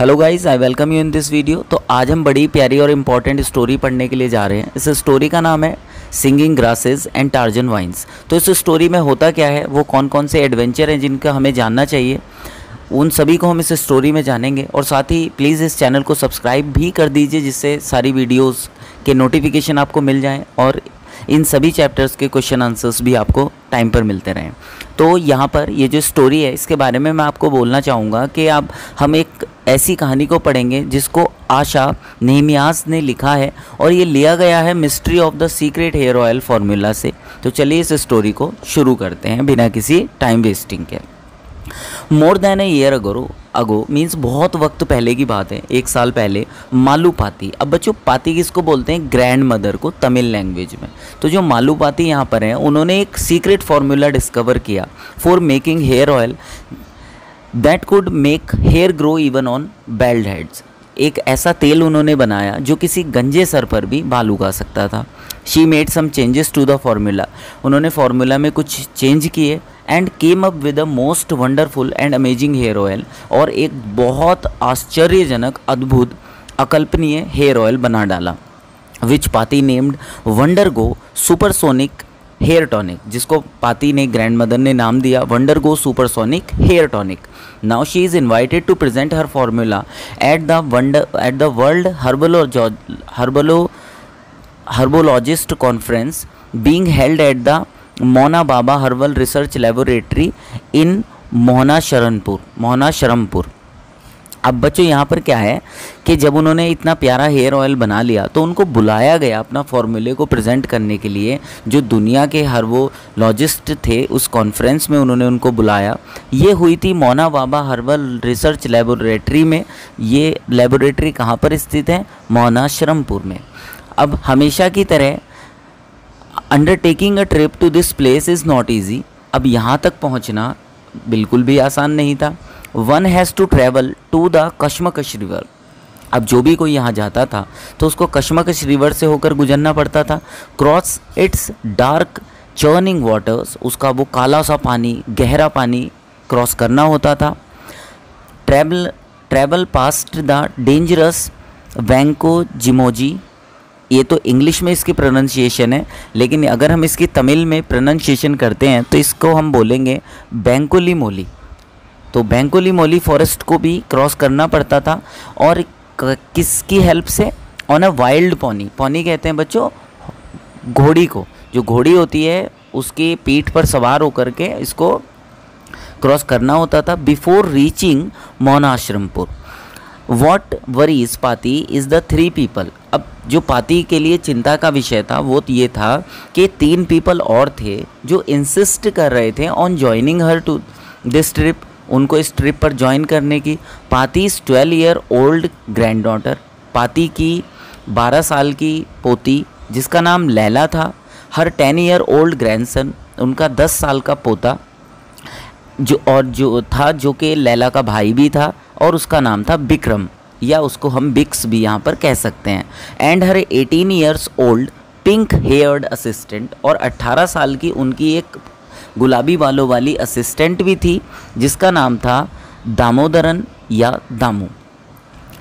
Hello guys I welcome you in this video तो आज हम बड़ी प्यारी और इम्पॉर्टेंट स्टोरी पढ़ने के लिए जा रहे हैं इस स्टोरी का नाम है singing grasses and Tarzan vines तो इस स्टोरी में होता क्या है वो कौन कौन से एडवेंचर हैं जिनका हमें जानना चाहिए उन सभी को हम इस स्टोरी में जानेंगे और साथ ही प्लीज़ इस चैनल को सब्सक्राइब भी कर दीजिए जिससे सारी वीडियोज़ के नोटिफिकेशन आपको मिल जाएँ और इन सभी चैप्टर्स के क्वेश्चन आंसर्स भी आपको टाइम पर मिलते रहें तो यहाँ पर ये जो स्टोरी है इसके बारे में मैं आपको बोलना चाहूँगा कि आप हम एक ऐसी कहानी को पढ़ेंगे जिसको आशा नेहमियाज ने लिखा है और ये लिया गया है mystery of the secret hair oil formula से तो चलिए इस स्टोरी को शुरू करते हैं बिना किसी टाइम वेस्टिंग के मोर देन ए ईयर अगरो अगो मीन्स बहुत वक्त पहले की बात है एक साल पहले मालू पाती अब बच्चों पाती किसको बोलते हैं ग्रैंड मदर को तमिल लैंग्वेज में तो जो मालू पाती यहाँ पर हैं उन्होंने एक सीक्रेट फार्मूला डिस्कवर किया for making hair oil that could make hair grow even on bald heads एक ऐसा तेल उन्होंने बनाया जो किसी गंजे सर पर भी बाल उगा सकता था she made some changes to the formula उन्होंने फार्मूला में कुछ चेंज किए and came up with the most wonderful and amazing hair oil और एक बहुत आश्चर्यजनक अद्भुत अकल्पनीय हेयर ऑयल बना डाला which Paati named wonder go supersonic hair tonic जिसको पाती ने ग्रैंड मदर ने नाम दिया wonder go supersonic hair tonic now she is invited to present her formula at the wonder at the world हर्बलो हर्बलो herbologist conference being held at the Mona Baba herbal research laboratory in Mohna Sharanpur Mohna Sharampur अब बच्चों यहाँ पर क्या है कि जब उन्होंने इतना प्यारा हेयर ऑयल बना लिया तो उनको बुलाया गया अपना फॉर्मूले को प्रेजेंट करने के लिए जो दुनिया के हर वो लॉजिस्ट थे उस कॉन्फ्रेंस में उन्होंने उनको बुलाया ये हुई थी Mona Baba herbal research laboratory में ये लेबोरेटरी कहाँ पर स्थित है मोना शरमपुर में अब हमेशा की तरह undertaking a trip to this place is not easy अब यहाँ तक पहुँचना बिल्कुल भी आसान नहीं था one has to travel to the Kashmakash river अब जो भी कोई यहाँ जाता था तो उसको कश्मकश रिवर से होकर गुजरना पड़ता था cross its dark churning waters उसका वो काला सा पानी गहरा पानी क्रॉस करना होता था travel travel past the dangerous वैंको जिमोजी ये तो इंग्लिश में इसकी प्रोनाउंसिएशन है लेकिन अगर हम इसकी तमिल में प्रोनाशिएशन करते हैं तो इसको हम बोलेंगे बैंकोली मोली तो बैंकोली मोली फॉरेस्ट को भी क्रॉस करना पड़ता था और किसकी हेल्प से ऑन अ वाइल्ड पौनी पौनी कहते हैं बच्चों घोड़ी को जो घोड़ी होती है उसकी पीठ पर सवार होकर के इसको क्रॉस करना होता था before reaching Maunashrampur what worries Paati is the three people अब जो पाती के लिए चिंता का विषय था वो ये था कि तीन पीपल और थे जो इंसिस्ट कर रहे थे on joining her to this trip उनको इस ट्रिप पर ज्वाइन करने की Paati is twelve year old grand daughter Paati की बारह साल की पोती जिसका नाम लैला था her ten year old grandson उनका दस साल का पोता जो और जो था जो कि लैला का भाई भी था और उसका नाम था बिक्रम या उसको हम बिक्स भी यहाँ पर कह सकते हैं and her 18 years old pink haired assistant और 18 साल की उनकी एक गुलाबी बालों वाली असिस्टेंट भी थी जिसका नाम था दामोदरन या दामू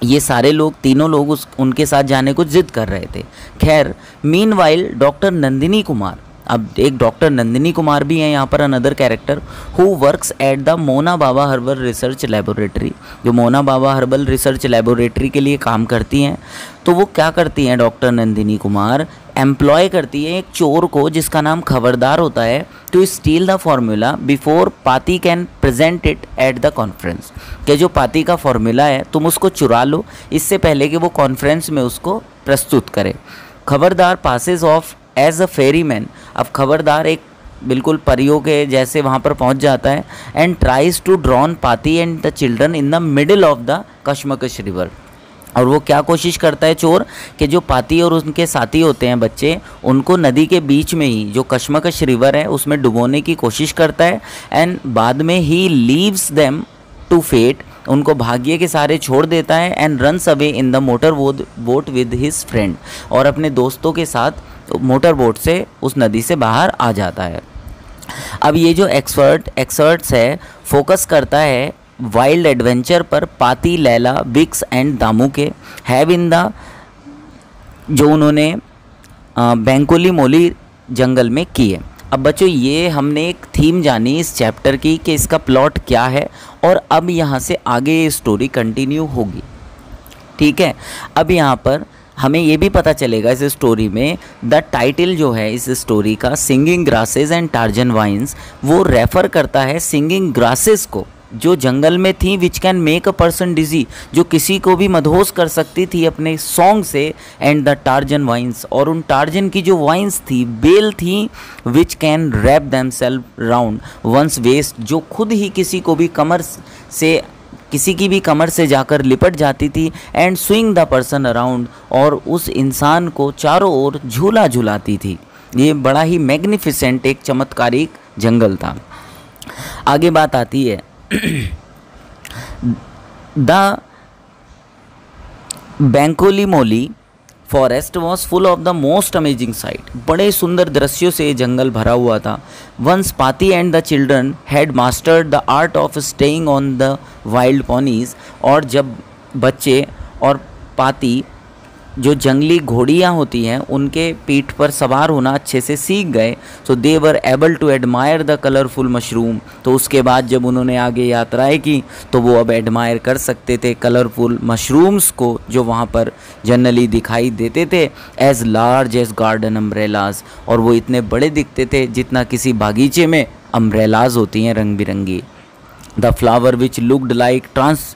ये सारे लोग तीनों लोग उस उनके साथ जाने को जिद कर रहे थे खैर मीन डॉक्टर नंदिनी कुमार अब एक डॉक्टर नंदिनी कुमार भी हैं यहाँ पर another character who works at the Mona Baba herbal research laboratory जो Mona Baba herbal research laboratory के लिए काम करती हैं तो वो क्या करती हैं डॉक्टर नंदिनी कुमार एम्प्लॉय करती है एक चोर को जिसका नाम खबरदार होता है to steal the formula before Paati can present it at the conference कि जो पाती का फॉर्मूला है तुम उसको चुरा लो इससे पहले कि वो कॉन्फ्रेंस में उसको प्रस्तुत करे Khabardar passes off as a ferry man अब खबरदार एक बिल्कुल परियों के जैसे वहाँ पर पहुँच जाता है and tries to drown Paati and the children in the middle of the Kashmakash river और वो क्या कोशिश करता है चोर कि जो पाती और उनके साथी होते हैं बच्चे उनको नदी के बीच में ही जो कश्मकश रिवर है उसमें डुबोने की कोशिश करता है एंड बाद में he leaves them to fate उनको भाग्य के सारे छोड़ देता है and runs away in the motor boat with his friend और अपने दोस्तों के साथ मोटर बोट से उस नदी से बाहर आ जाता है अब ये जो एक्सपर्ट एक्सर्ट्स है फोकस करता है वाइल्ड एडवेंचर पर पाती लैला विक्स एंड दामू के हैव इन द जो उन्होंने बैंकोली मोली जंगल में किए अब बच्चों ये हमने एक थीम जानी इस चैप्टर की कि इसका प्लॉट क्या है और अब यहाँ से आगे ये स्टोरी कंटिन्यू होगी ठीक है अब यहाँ पर हमें ये भी पता चलेगा इस स्टोरी में द टाइटल जो है इस स्टोरी का singing grasses and Tarzan vines वो रेफ़र करता है सिंगिंग ग्रासेस को जो जंगल में थी which can make a person dizzy जो किसी को भी मधोस कर सकती थी अपने सॉन्ग से एंड द टार्जन वाइन्स और उन टार्जन की जो वाइन्स थी बेल थी which can wrap themselves round one's waist जो खुद ही किसी को भी कमर से किसी की भी कमर से जाकर लिपट जाती थी and swing the person around और उस इंसान को चारों ओर झूला झूलाती थी ये बड़ा ही मैग्निफिसेंट एक चमत्कारी जंगल था आगे बात आती है the Bankoli Moli forest was full of the most amazing sight बड़े सुंदर दृश्यों से जंगल भरा हुआ था once Paati and the children had mastered the art of staying on the wild ponies और जब बच्चे और पाती जो जंगली घोड़ियाँ होती हैं उनके पीठ पर सवार होना अच्छे से सीख गए so they were able to admire the colourful mushroom तो उसके बाद जब उन्होंने आगे यात्राएं की तो वो अब एडमायर कर सकते थे कलरफुल मशरूम्स को जो वहाँ पर जनरली दिखाई देते थे as large as garden umbrellas और वो इतने बड़े दिखते थे जितना किसी बागीचे में अम्ब्रेलाज होती हैं रंग बिरंगी the flower which looked like trans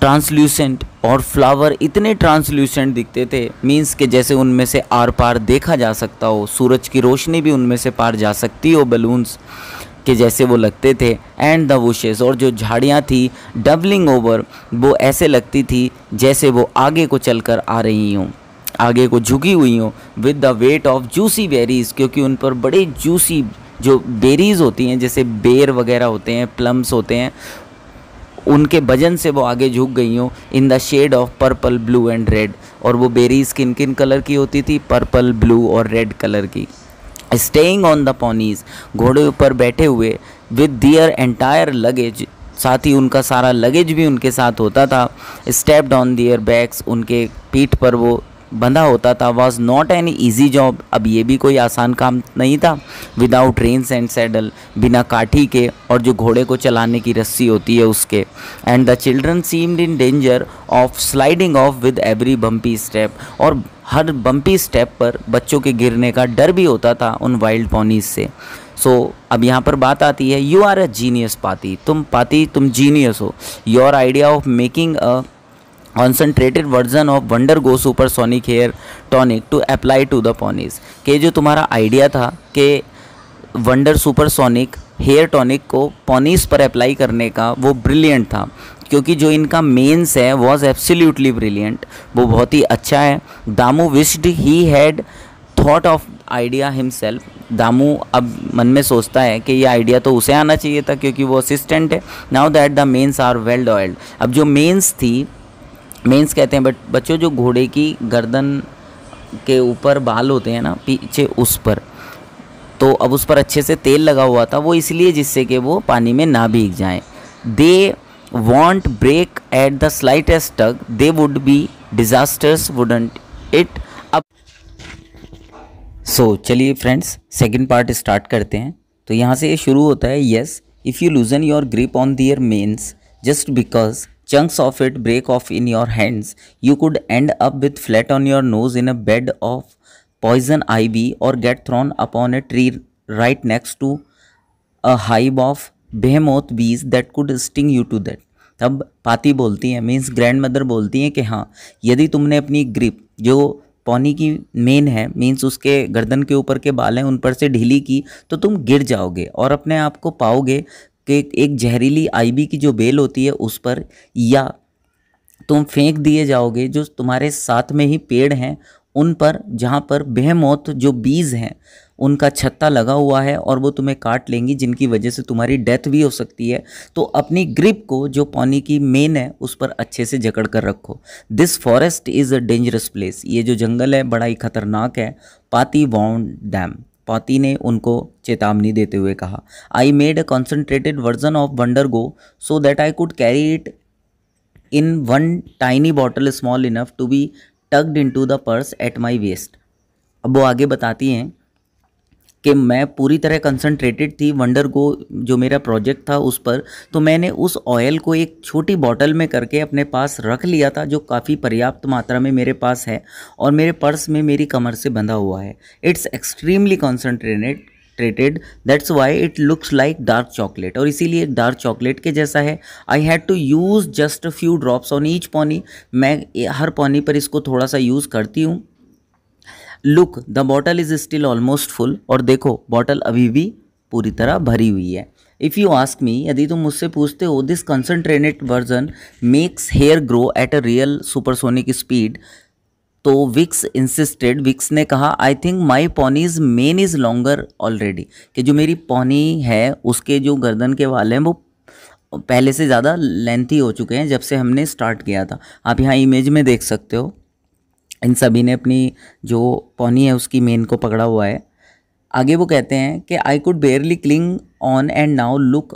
translucent और फ्लावर इतने ट्रांसल्यूसेंट दिखते थे मीन्स के जैसे उनमें से आर पार देखा जा सकता हो सूरज की रोशनी भी उनमें से पार जा सकती हो बलून्स के जैसे वो लगते थे एंड द वुशेस और जो झाड़ियाँ थी डबलिंग ओवर वो ऐसे लगती थी जैसे वो आगे को चल कर आ रही हों आगे को झुकी हुई हों with the weight of juicy berries क्योंकि उन पर बड़े जूसी जो बेरीज़ होती हैं जैसे बेर वगैरह होते हैं प्लम्स होते हैं उनके भजन से वो आगे झुक गई हो in the shade of purple blue and red और वो बेरीज किन किन कलर की होती थी पर्पल ब्लू और रेड कलर की स्टेइंग ऑन द पोनीज घोड़े ऊपर बैठे हुए विद दियर एंटायर लगेज साथ ही उनका सारा लगेज भी उनके साथ होता था स्टेप्ड ऑन दियर बैग्स उनके पीठ पर वो बंधा होता था was not an easy job अब ये भी कोई आसान काम नहीं था विदाउट रेंस एंड सैडल बिना काठी के और जो घोड़े को चलाने की रस्सी होती है उसके and the children seemed in danger of sliding off with every bumpy step और हर बम्पी स्टेप पर बच्चों के गिरने का डर भी होता था उन वाइल्ड पॉनीज से सो so, अब यहाँ पर बात आती है यू आर अ जीनियस पाती तुम पाती तुम जीनियस हो your idea of making a concentrated version of Wonder Go supersonic hair tonic to apply to the ponies के जो तुम्हारा आइडिया था कि Wonder supersonic hair tonic को पॉनीज पर अप्लाई करने का वो ब्रिलियंट था क्योंकि जो इनका मेन्स है वॉज एब्सोल्यूटली ब्रिलियंट वो बहुत ही अच्छा है Damu wished he had thought of idea himself Damu अब मन में सोचता है कि ये आइडिया तो उसे आना चाहिए था क्योंकि वो असिस्टेंट है now that the manes are well oiled अब जो मेन्स थी मेंस कहते हैं बट बच्चों जो घोड़े की गर्दन के ऊपर बाल होते हैं ना पीछे उस पर तो अब उस पर अच्छे से तेल लगा हुआ था वो इसलिए जिससे कि वो पानी में ना भीग जाए they won't break at the slightest tug they would be disasters wouldn't it अब सो चलिए फ्रेंड्स सेकेंड पार्ट स्टार्ट करते हैं तो यहाँ से ये शुरू होता है yes if you loosen your grip on their manes just because Chunks of it break off in your hands. You could end up with flat on your nose in a bed of poison ivy or get thrown upon a tree right next to a hive of behemoth bees that could sting you to death. तब पाती बोलती हैं means grand mother बोलती हैं कि हाँ यदि तुमने अपनी ग्रिप जो पौनी की मेन है मीन्स उसके गर्दन के ऊपर के बाल हैं उन पर से ढीली की तो तुम गिर जाओगे और अपने आप को पाओगे कि एक जहरीली आईबी की जो बेल होती है उस पर या तुम फेंक दिए जाओगे जो तुम्हारे साथ में ही पेड़ हैं उन पर जहाँ पर बेहमौत जो बीज हैं उनका छत्ता लगा हुआ है और वो तुम्हें काट लेंगी जिनकी वजह से तुम्हारी डेथ भी हो सकती है तो अपनी ग्रिप को जो पानी की मेन है उस पर अच्छे से जकड़ कर रखो this forest is a dangerous place ये जो जंगल है बड़ा ही खतरनाक है पाती वाउंड डैम पाती ने उनको चेतावनी देते हुए कहा I made a concentrated version of Wonder Go so that I could carry it in one tiny bottle small enough to be tucked into the purse at my waist अब वो आगे बताती हैं कि मैं पूरी तरह कंसंट्रेटेड थी वंडर गो जो मेरा प्रोजेक्ट था उस पर तो मैंने उस ऑयल को एक छोटी बॉटल में करके अपने पास रख लिया था जो काफ़ी पर्याप्त मात्रा में मेरे पास है और मेरे पर्स में मेरी कमर से बंधा हुआ है it's extremely concentrated treated that's why it looks like dark chocolate और इसीलिए डार्क चॉकलेट के जैसा है I had to use just few drops on each pony मैं हर पॉनी पर इसको थोड़ा सा यूज़ करती हूँ look the bottle is still almost full और देखो बॉटल अभी भी पूरी तरह भरी हुई है इफ़ यू आस्क मी यदि तुम मुझसे पूछते हो this concentrated version makes hair grow at a real supersonic speed तो विक्स इंसिस्टेड विक्स ने कहा I think my pony's mane is longer already कि जो मेरी पॉनी है उसके जो गर्दन के वाल हैं वो पहले से ज़्यादा लेंथी हो चुके हैं जब से हमने स्टार्ट किया था आप यहाँ इमेज में देख सकते हो इन सभी ने अपनी जो पौनी है उसकी मेन को पकड़ा हुआ है आगे वो कहते हैं कि I could barely cling on and now look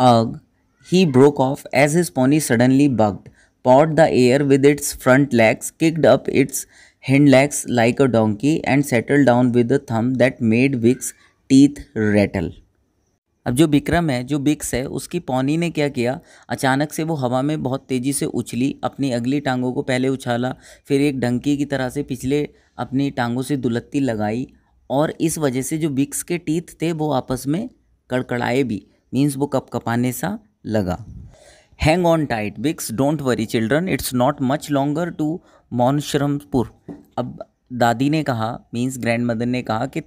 ugh he broke off as his pony suddenly bucked pawed the air with its front legs kicked up its hind legs like a donkey and settle down with the thump that made Vicks teeth rattle अब जो विक्रम है जो बिक्स है उसकी पौनी ने क्या किया अचानक से वो हवा में बहुत तेज़ी से उछली अपनी अगली टांगों को पहले उछाला फिर एक डंकी की तरह से पिछले अपनी टांगों से दुलत्ती लगाई और इस वजह से जो बिक्स के टीथ थे वो आपस में कड़कड़ाए भी मीन्स वो कपकपाने सा लगा hang on tight Vicks don't worry children it's not much longer to Maunashrampur अब दादी ने कहा मीन्स ग्रैंड मदर ने कहा कि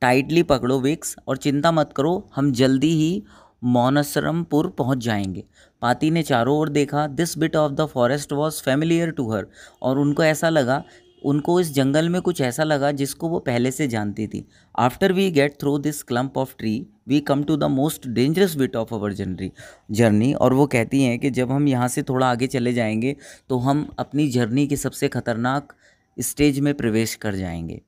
टाइटली पकड़ो विक्स और चिंता मत करो हम जल्दी ही मौनसरमपुर पहुंच जाएंगे पाती ने चारों ओर देखा this bit of the forest was familiar to her और उनको ऐसा लगा उनको इस जंगल में कुछ ऐसा लगा जिसको वो पहले से जानती थी after we get through this clump of tree we come to the most dangerous bit of our journey journey और वो कहती हैं कि जब हम यहाँ से थोड़ा आगे चले जाएंगे तो हम अपनी जर्नी के सबसे ख़तरनाक स्टेज में प्रवेश कर जाएंगे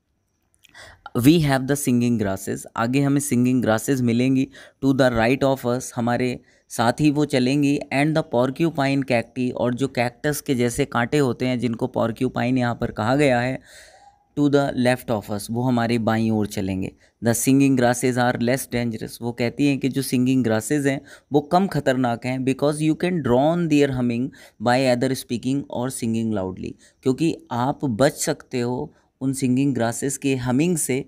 we have the singing grasses आगे हमें सिंगिंग ग्रासेस मिलेंगी to the right of us हमारे साथ ही वो चलेंगी एंड द पॉर्क्यूपाइन कैक्टी और जो कैक्टस के जैसे कांटे होते हैं जिनको पॉर्क्यूपाइन यहाँ पर कहा गया है to the left of us वो हमारे बाई ओर चलेंगे the singing grasses are less dangerous वो कहती हैं कि जो सिंगिंग ग्रासेज हैं वो कम खतरनाक हैं because you can drown their humming by other speaking और सिंगिंग लाउडली क्योंकि आप बच सकते हो उन सिंगिंग ग्रासेस के हमिंग से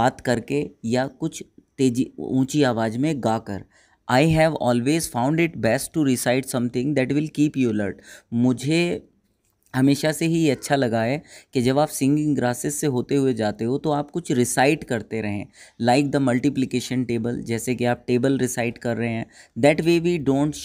बात करके या कुछ तेजी ऊंची आवाज़ में गा कर I have always found it best to recite something that will keep you alert मुझे हमेशा से ही ये अच्छा लगा है कि जब आप सिंगिंग ग्रासेस से होते हुए जाते हो तो आप कुछ रिसाइट करते रहें लाइक द मल्टीप्लिकेशन टेबल जैसे कि आप टेबल रिसाइट कर रहे हैं that way we don't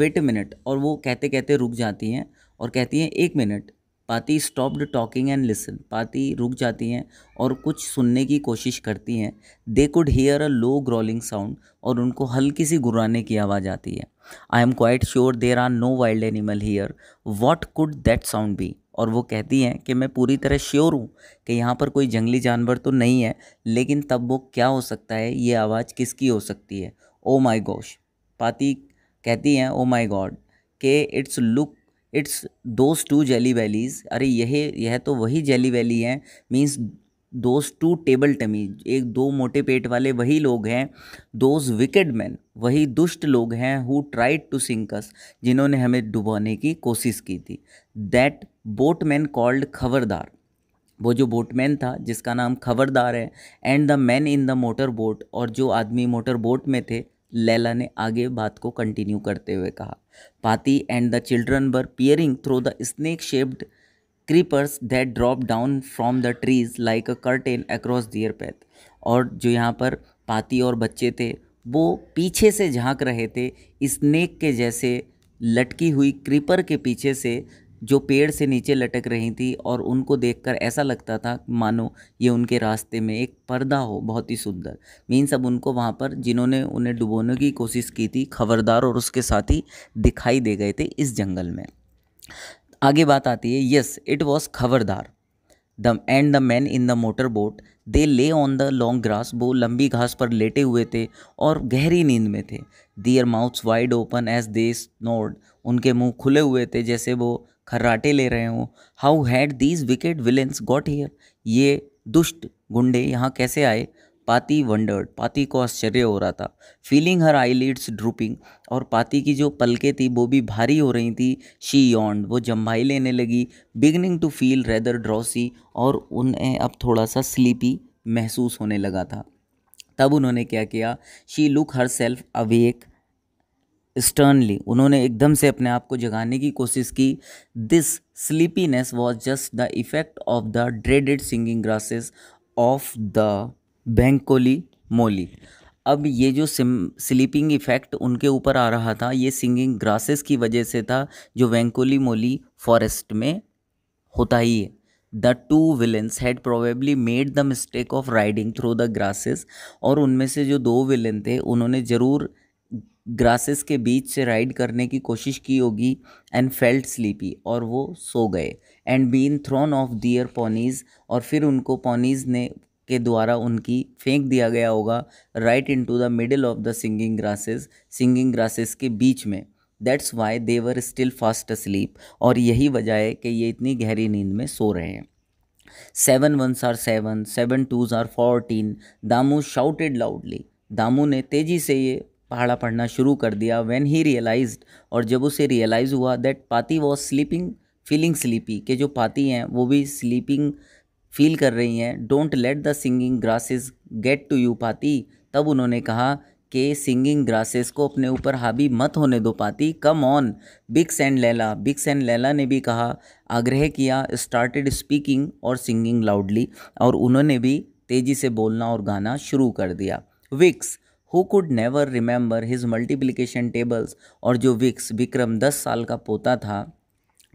wait a minute और वो कहते कहते रुक जाती हैं और कहती हैं एक मिनट पाती स्टॉप्ड टॉकिंग एंड लिसन पाती रुक जाती हैं और कुछ सुनने की कोशिश करती हैं they could hear a low growling sound और उनको हल्की सी गुराने की आवाज़ आती है I am quite sure there are no wild animal here what could that sound be और वो कहती हैं कि मैं पूरी तरह श्योर हूँ कि यहाँ पर कोई जंगली जानवर तो नहीं है लेकिन तब वो क्या हो सकता है ये आवाज़ किसकी हो सकती है ओ माई गोश पाती कहती हैं ओ माई गॉड के it's look it's those two jelly bellies अरे यह यह तो वही जेली वैली हैं means those two tubby tummy एक दो मोटे पेट वाले वही लोग हैं दोज विकेड मैन वही दुष्ट लोग हैं हु ट्राइड टू सिंकस जिन्होंने हमें डुबाने की कोशिश की थी दैट बोट मैन कॉल्ड खबरदार वो जो बोटमैन था जिसका नाम खबरदार है and the man in the motor boat और जो आदमी मोटर बोट में थे लैला ने आगे बात को कंटिन्यू करते हुए कहा Paati and the children were peering through the snake shaped creepers that drop down from the trees like a curtain across their path और जो यहाँ पर पाती और बच्चे थे वो पीछे से झांक रहे थे स्नेक के जैसे लटकी हुई क्रीपर के पीछे से जो पेड़ से नीचे लटक रही थी और उनको देखकर ऐसा लगता था मानो ये उनके रास्ते में एक पर्दा हो बहुत ही सुंदर मीन्स अब उनको वहाँ पर जिन्होंने उन्हें डुबोने की कोशिश की थी खबरदार और उसके साथी दिखाई दे गए थे इस जंगल में आगे बात आती है yes it was Khabardar the and the man in the motor boat they lay on the long grass वो लंबी घास पर लेटे हुए थे और गहरी नींद में थे their mouths wide open as they snored उनके मुंह खुले हुए थे जैसे वो खर्राटे ले रहे हों how had these wicked villains got here ये दुष्ट गुंडे यहाँ कैसे आए पाती वंडर्ड पाती को आश्चर्य हो रहा था फीलिंग हर आईलिड्स ड्रूपिंग और पाती की जो पलके थी वो भी भारी हो रही थी शी यॉन्ड वो जम्भाई लेने लगी beginning to feel rather drowsy और उन्हें अब थोड़ा सा स्लीपी महसूस होने लगा था तब उन्होंने क्या किया she look herself awake sternly उन्होंने एकदम से अपने आप को जगाने की कोशिश की this sleepiness was just the effect of the dreaded singing grasses of the Bankoli Moli अब ये जो सिम स्लीपिंग इफ़ेक्ट उनके ऊपर आ रहा था ये सिंगिंग ग्रासेस की वजह से था जो वेंकोली मोली फॉरेस्ट में होता ही है the two villains had probably made the mistake of riding through the grasses और उनमें से जो दो विलन थे उन्होंने ज़रूर ग्रासेस के बीच से राइड करने की कोशिश की होगी एंड फेल्ट स्लीपी और वो सो गए and been thrown off their ponies और फिर उनको पोनीज ने के द्वारा उनकी फेंक दिया गया होगा right into the middle of the singing grasses singing grasses के बीच में that's why they're still fast sleep और यही वजह है कि ये इतनी गहरी नींद में सो रहे हैं seven ones are seven seven twos are fourteen Damu shouted loudly Damu ने तेज़ी से ये पहाड़ा पढ़ना शुरू कर दिया वेन ही रियलाइज और जब उसे रियलाइज़ हुआ दैट पाती वॉज स्लीपिंग फीलिंग स्लीपी के जो पाती हैं वो भी स्लीपिंग फील कर रही हैं don't let the singing grasses get to you Paati तब उन्होंने कहा कि सिंगिंग ग्रासेस को अपने ऊपर हावी मत होने दो Paati come on Vicks and Laila Vicks and Laila ने भी कहा आग्रह किया स्टार्टेड स्पीकिंग और सिंगिंग लाउडली और उन्होंने भी तेज़ी से बोलना और गाना शुरू कर दिया Vicks who could never remember his multiplication tables और जो विक्स विक्रम दस साल का पोता था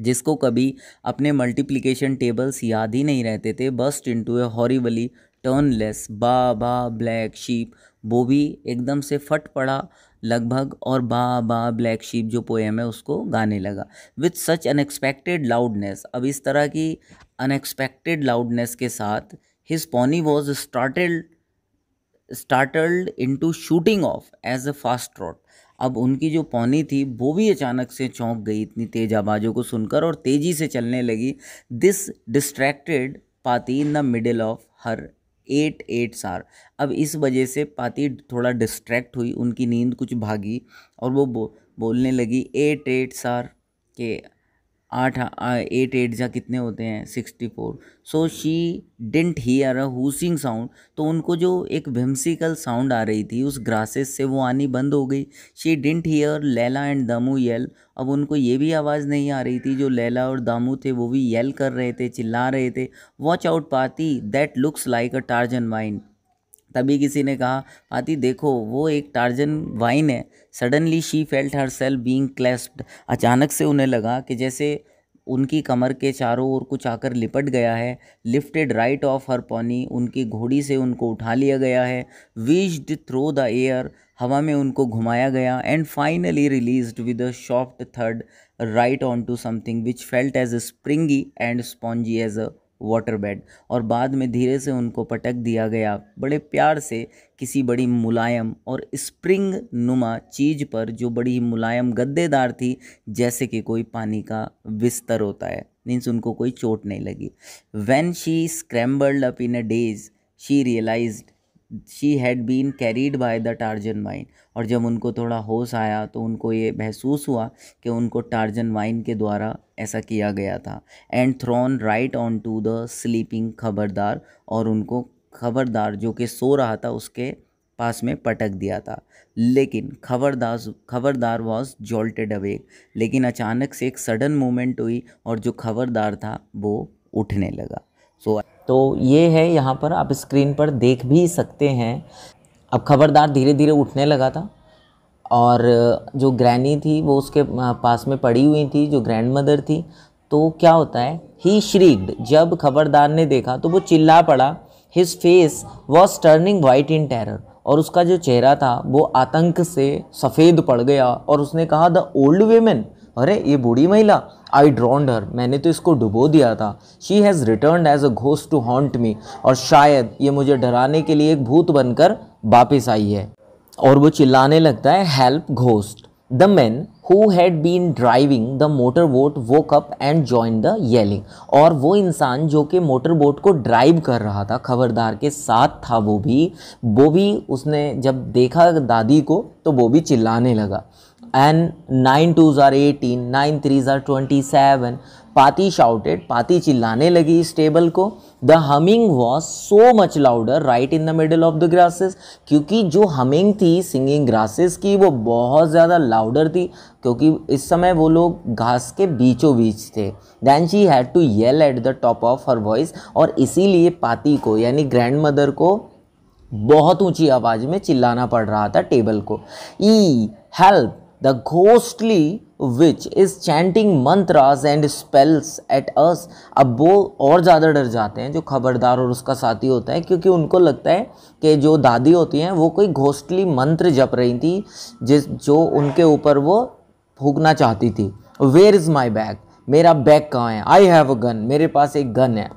जिसको कभी अपने मल्टीप्लिकेशन टेबल्स याद ही नहीं रहते थे burst into a horribly tuneless ba ba black sheep वो भी एकदम से फट पड़ा लगभग और बा बा ब्लैक शीप जो पोएम है उसको गाने लगा विथ सच अनएक्सपेक्टेड लाउडनेस अब इस तरह की अनएक्सपेक्टेड लाउडनेस के साथ his pony was started into shooting off as a fast trot अब उनकी जो पौनी थी वो भी अचानक से चौंक गई इतनी तेज आवाज़ों को सुनकर और तेज़ी से चलने लगी this distracted Paati in the middle of her eight eights are अब इस वजह से पाती थोड़ा डिस्ट्रैक्ट हुई उनकी नींद कुछ भागी और वो बो, बोलने लगी एट एट सार के आठ एट एट जहाँ कितने होते हैं sixty four so she didn't hear a whooshing sound तो उनको जो एक विम्सिकल साउंड आ रही थी उस ग्रासेस से वो आनी बंद हो गई she didn't hear Laila and Damu yell अब उनको ये भी आवाज़ नहीं आ रही थी जो लैला और दामू थे वो भी येल कर रहे थे चिल्ला रहे थे watch out Paati that looks like a Tarzan vine तभी किसी ने कहा आती देखो वो एक टार्जन वाइन है suddenly she felt herself being clasped अचानक से उन्हें लगा कि जैसे उनकी कमर के चारों ओर कुछ आकर लिपट गया है lifted right off her pony उनकी घोड़ी से उनको उठा लिया गया है वीज्ड थ्रो द एयर हवा में उनको घुमाया गया and finally release with a soft थर्ड right onto something which felt as a springy and spongy as a water bed और बाद में धीरे से उनको पटक दिया गया बड़े प्यार से किसी बड़ी मुलायम और स्प्रिंग नुमा चीज़ पर जो बड़ी मुलायम गद्देदार थी जैसे कि कोई पानी का बिस्तर होता है मीन्स उनको कोई चोट नहीं लगी when she scrambled up in a daze she realised she had been carried by the Tarzan vine और जब उनको थोड़ा होश आया तो उनको ये महसूस हुआ कि उनको टार्जन वाइन के द्वारा ऐसा किया गया था and thrown right onto the sleeping Khabardar और उनको खबरदार जो कि सो रहा था उसके पास में पटक दिया था लेकिन खबरदार खबरदार वॉज जॉल्टेड अवे लेकिन अचानक से एक सडन मोमेंट हुई और जो खबरदार था वो उठने लगा सो so, तो ये है यहाँ पर आप स्क्रीन पर देख भी सकते हैं अब खबरदार धीरे धीरे उठने लगा था और जो ग्रैनी थी वो उसके पास में पड़ी हुई थी जो ग्रैंड मदर थी तो क्या होता है ही श्रीग्ड जब खबरदार ने देखा तो वो चिल्ला पड़ा his face was turning white in terror और उसका जो चेहरा था वो आतंक से सफ़ेद पड़ गया और उसने कहा द ओल्ड वेमेन अरे ये बूढ़ी महिला आई ड्रॉन्ड हर मैंने तो इसको डुबो दिया था she has return as a ghost to haunt me और शायद ये मुझे डराने के लिए एक भूत बनकर वापस आई है और वो चिल्लाने लगता है help ghost the man who had been driving the motor boat woke up and join the yelling और वो इंसान जो कि मोटर बोट को ड्राइव कर रहा था खबरदार के साथ था वो भी वो भी उसने जब देखा दादी को तो वो भी चिल्लाने लगा एंड नाइन टू ज़ार एटीन नाइन थ्री ज़ार twenty seven Pati shouted Pati चिल्लाने लगी इस टेबल को the humming was so much louder right in the middle of the grasses क्योंकि जो हमिंग थी सिंगिंग ग्रासेस की वो बहुत ज़्यादा लाउडर थी क्योंकि इस समय वो लोग घास के बीचों बीच थे then she had to yell at the top of her voice और इसीलिए पाती को यानी ग्रैंड मदर को बहुत ऊंची आवाज़ में चिल्लाना पड़ रहा था टेबल को ई e, help the ghostly witch is chanting mantra and spells at us अब वो और ज़्यादा डर जाते हैं जो खबरदार और उसका साथी होता है क्योंकि उनको लगता है कि जो दादी होती हैं वो कोई घोस्टली मंत्र जप रही थी जिस जो उनके ऊपर वो फूकना चाहती थी वेयर इज़ माई बैग मेरा बैग कहाँ है आई हैव अ गन मेरे पास एक गन है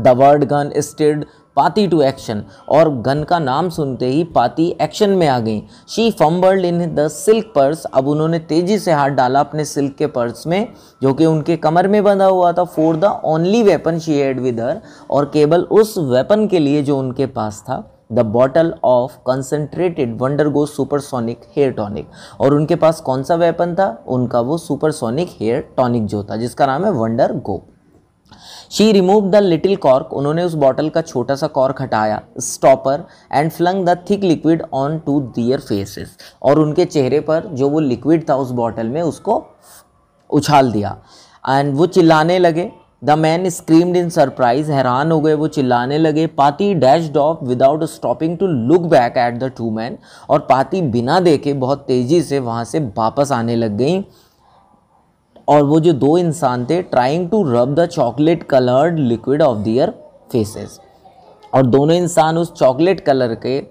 the word gun stirred Pati to action और गन का नाम सुनते ही पाती एक्शन में आ गई she fumbled in the silk purse अब उन्होंने तेज़ी से हाथ डाला अपने सिल्क के पर्स में जो कि उनके कमर में बंधा हुआ था for the only weapon she had with her और केवल उस वेपन के लिए जो उनके पास था the bottle of concentrated Wonder go supersonic hair tonic और उनके पास कौन सा वेपन था उनका वो सुपरसोनिक हेयर टॉनिक जो था जिसका नाम है Wonder Go she remove the little cork उन्होंने उस बॉटल का छोटा सा कॉर्क हटाया stopper and flung the thick liquid on to their faces और उनके चेहरे पर जो वो लिक्विड था उस बॉटल में उसको उछाल दिया एंड वो चिल्लाने लगे the man screamed in surprise हैरान हो गए वो चिल्लाने लगे Pati dashed off without stopping to look back at the two man और पाती बिना देखे बहुत तेज़ी से वहाँ से वापस आने लग गई और वो जो दो इंसान थे trying to rub the chocolate coloured liquid off their faces और दोनों इंसान उस चॉकलेट कलर के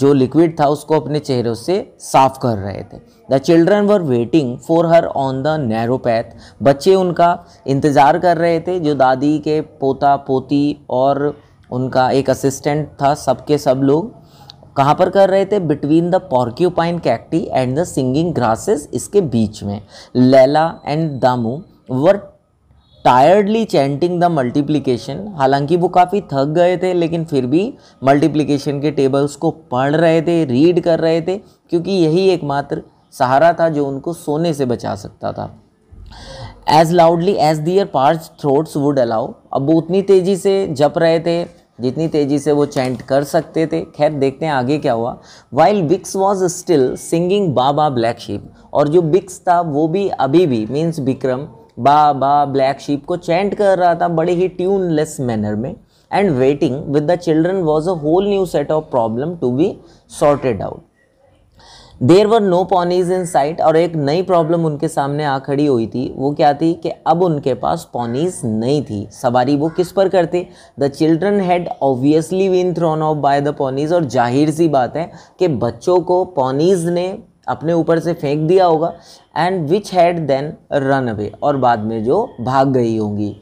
जो लिक्विड था उसको अपने चेहरों से साफ कर रहे थे the children were waiting for her on the narrow path बच्चे उनका इंतज़ार कर रहे थे जो दादी के पोता पोती और उनका एक असिस्टेंट था सबके सब लोग कहाँ पर कर रहे थे between the porcupine cacti and the singing grasses इसके बीच में Laila and Damu were tiredly chanting the multiplication हालांकि वो काफ़ी थक गए थे लेकिन फिर भी मल्टीप्लीकेशन के टेबल्स को पढ़ रहे थे रीड कर रहे थे क्योंकि यही एकमात्र सहारा था जो उनको सोने से बचा सकता था as loudly as their parched throats would allow अब वो उतनी तेज़ी से जप रहे थे जितनी तेज़ी से वो चैंट कर सकते थे खैर देखते हैं आगे क्या हुआ while Bix was still singing baa baa black sheep और जो बिक्स था वो भी अभी भी मीन्स बिक्रम बा ब्लैक शीप को चैंट कर रहा था बड़े ही ट्यूनलेस मैनर में and waiting with the children was a whole new set of problem to be sorted out there were no ponies in sight और एक नई प्रॉब्लम उनके सामने आ खड़ी हुई थी वो क्या थी कि अब उनके पास पॉनीज नहीं थी सवारी वो किस पर करते the children had obviously been thrown off by the ponies और जाहिर सी बात है कि बच्चों को पॉनीज ने अपने ऊपर से फेंक दिया होगा and which had then run away और बाद में जो भाग गई होंगी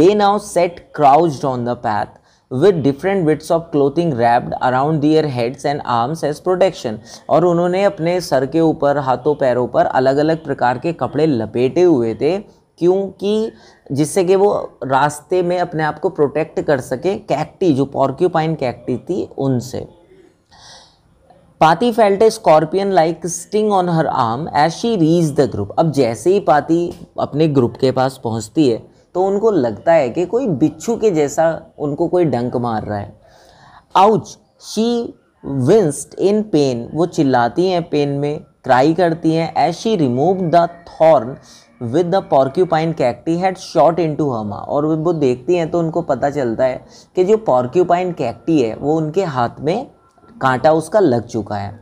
they now sat crouched on the path with different bits of clothing wrapped around their heads and arms as protection और उन्होंने अपने सर के ऊपर हाथों पैरों पर अलग अलग प्रकार के कपड़े लपेटे हुए थे क्योंकि जिससे कि वो रास्ते में अपने आप को प्रोटेक्ट कर सके कैक्टी जो पॉर्क्यूपाइन कैक्टी थी उनसे Pati felt a scorpion like sting on her arm as she reached the group अब जैसे ही पाती अपने ग्रुप के पास पहुंचती है तो उनको लगता है कि कोई बिच्छू के जैसा उनको कोई डंक मार रहा है ouch she winced in pain वो चिल्लाती हैं पेन में क्राई करती हैं as she remove the thorn with the porcupine cacti had shot in to her arm और वो देखती हैं तो उनको पता चलता है कि जो पॉर्क्यूपाइन कैक्टी है वो उनके हाथ में कांटा उसका लग चुका है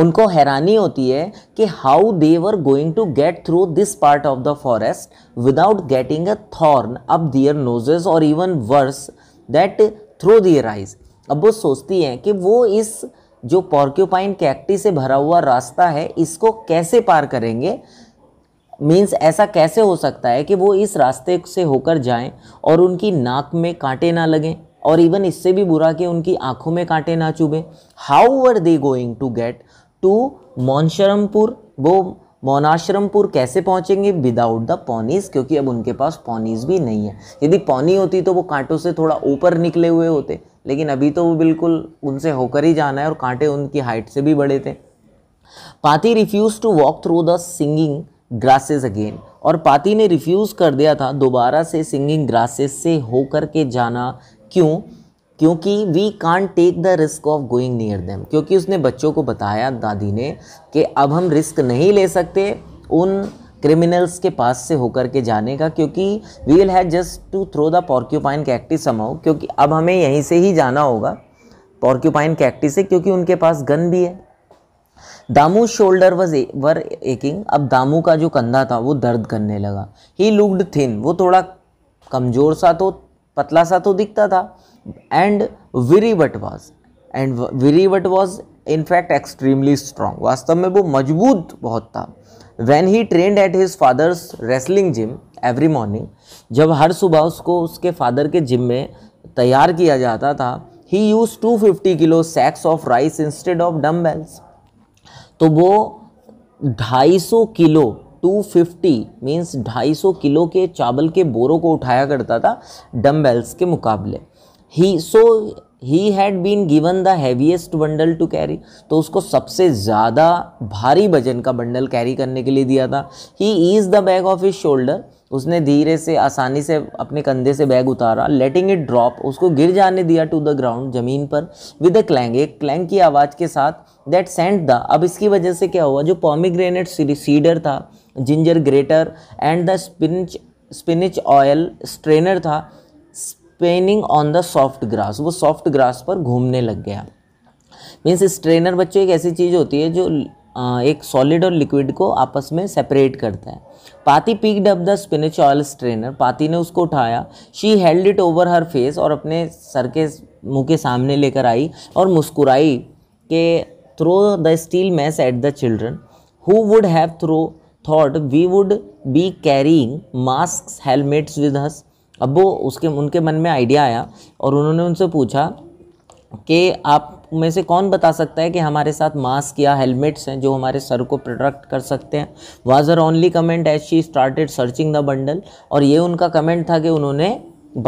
उनको हैरानी होती है कि how they were going to get through this part of the forest without getting a thorn up their noses और even worse that through their eyes अब वो सोचती हैं कि वो इस जो पॉर्क्यूपाइन कैक्टी से भरा हुआ रास्ता है इसको कैसे पार करेंगे मीन्स ऐसा कैसे हो सकता है कि वो इस रास्ते से होकर जाएं और उनकी नाक में कांटे ना लगें और इवन इससे भी बुरा कि उनकी आंखों में कांटे ना चुभे how are they going to get to Maunashrampur वो मौनाश्रमपुर कैसे पहुंचेंगे विदाउट द पोनीज क्योंकि अब उनके पास पॉनीज भी नहीं है यदि पोनी होती तो वो कांटों से थोड़ा ऊपर निकले हुए होते लेकिन अभी तो वो बिल्कुल उनसे होकर ही जाना है और कांटे उनकी हाइट से भी बड़े थे Pati refused to walk through the singing grasses again और पाती ने रिफ्यूज़ कर दिया था दोबारा से सिंगिंग ग्रासेस से होकर के जाना क्यों क्योंकि we can't take the risk of going near them क्योंकि उसने बच्चों को बताया दादी ने कि अब हम रिस्क नहीं ले सकते उन क्रिमिनल्स के पास से होकर के जाने का क्योंकि we will have just to through the porcupine cactus somehow क्योंकि अब हमें यहीं से ही जाना होगा पॉर्क्यूपाइन कैक्टिस से क्योंकि उनके पास गन भी है Damu shoulder was were aching अब दामू का जो कंधा था वो दर्द करने लगा ही लुक्ड थिन वो थोड़ा कमज़ोर सा तो पतला सा तो दिखता था and wiry but was and wiry but was in fact extremely strong वास्तव में वो मजबूत बहुत था when he trained at his father's wrestling gym every morning जब हर सुबह उसको उसके फादर के जिम में तैयार किया जाता था he used to fifty kilo sacks of rice instead of dumbbells तो वो ढाई सौ किलो 250 मींस 250 किलो के चावल के बोरों को उठाया करता था डम्बेल्स के मुकाबले he so he had been given the heaviest bundle to carry तो उसको सबसे ज़्यादा भारी वजन का बंडल कैरी करने के लिए दिया था he eased the bag off his shoulder उसने धीरे से आसानी से अपने कंधे से बैग उतारा लेटिंग इट ड्रॉप उसको गिर जाने दिया टू द ग्राउंड ज़मीन पर विद अ क्लैंग एक क्लैंग की आवाज़ के साथ दैट सेंट द अब इसकी वजह से क्या हुआ जो पॉमीग्रेनेट सीडर था ginger grater and the spinach spinach oil strainer था spinning on the soft grass वो सॉफ्ट ग्रास पर घूमने लग गया मीन्स स्ट्रेनर बच्चों एक ऐसी चीज़ होती है जो एक सॉलिड और लिक्विड को आपस में सेपरेट करता है Pati picked up the spinach oils strainer Pati ने उसको उठाया she held it over her face और अपने सर के मुँह के सामने लेकर आई और मुस्कुराई के through the steel mesh at the children who would have throw thought we would be carrying mask helmets with us अब वो उसके उनके मन में आइडिया आया और उन्होंने उनसे पूछा कि आप में से कौन बता सकता है कि हमारे साथ मास्क या हेलमेट्स हैं जो हमारे सर को प्रोटेक्ट कर सकते हैं was our only comment as she started searching the bundle और ये उनका कमेंट था कि उन्होंने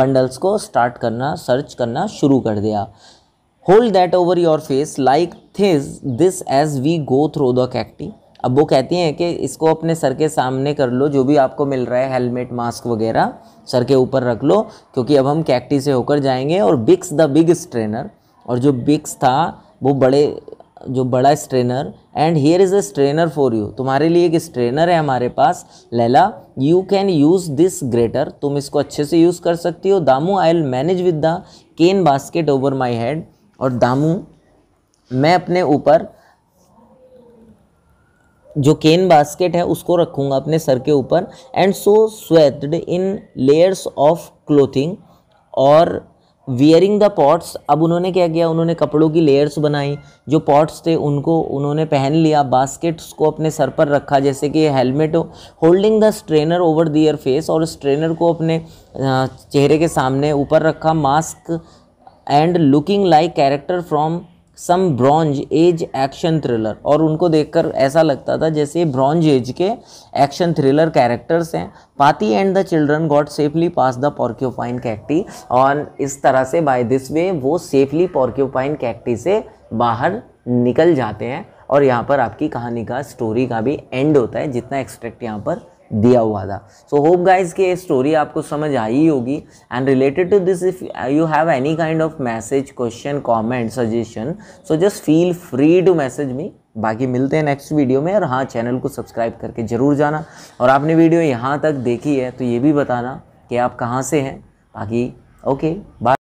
बंडल्स को स्टार्ट करना सर्च करना शुरू कर दिया hold that over your face like this this as we go through the cacti अब वो कहती हैं कि इसको अपने सर के सामने कर लो जो भी आपको मिल रहा है हेलमेट मास्क वगैरह सर के ऊपर रख लो क्योंकि अब हम कैक्टी से होकर जाएंगे और बिक्स द बिग स्ट्रेनर और जो बिक्स था वो बड़े जो बड़ा strainer and here is a strainer for you तुम्हारे लिए एक स्ट्रेनर है हमारे पास Laila you can use this grater तुम इसको अच्छे से यूज़ कर सकती हो Damu I will manage with the cane basket over my head और दामू मैं अपने ऊपर जो केन बास्केट है उसको रखूँगा अपने सर के ऊपर and so sweated in layers of clothing और वियरिंग द पॉट्स अब उन्होंने क्या किया उन्होंने कपड़ों की लेयर्स बनाई जो पॉट्स थे उनको उन्होंने पहन लिया बास्केट्स को अपने सर पर रखा जैसे कि हेलमेट हो holding the strainer over their face और स्ट्रेनर को अपने चेहरे के सामने ऊपर रखा mask and looking like character from some bronze age action thriller और उनको देखकर ऐसा लगता था जैसे ब्रॉन्ज एज के एक्शन थ्रिलर कैरेक्टर्स हैं Pati and the children got safely past the porcupine cacti और इस तरह से बाय दिस वे वो सेफली पॉर्क्यूपाइन कैक्टी से बाहर निकल जाते हैं और यहाँ पर आपकी कहानी का स्टोरी का भी एंड होता है जितना एक्सट्रैक्ट यहाँ पर दिया हुआ था सो होप गाइज के ये स्टोरी आपको समझ आई होगी and related to this if you have any kind of message question comment suggestion so just feel free to message me बाकी मिलते हैं नेक्स्ट वीडियो में और हाँ चैनल को सब्सक्राइब करके ज़रूर जाना और आपने वीडियो यहाँ तक देखी है तो ये भी बताना कि आप कहाँ से हैं बाकी ओके बाय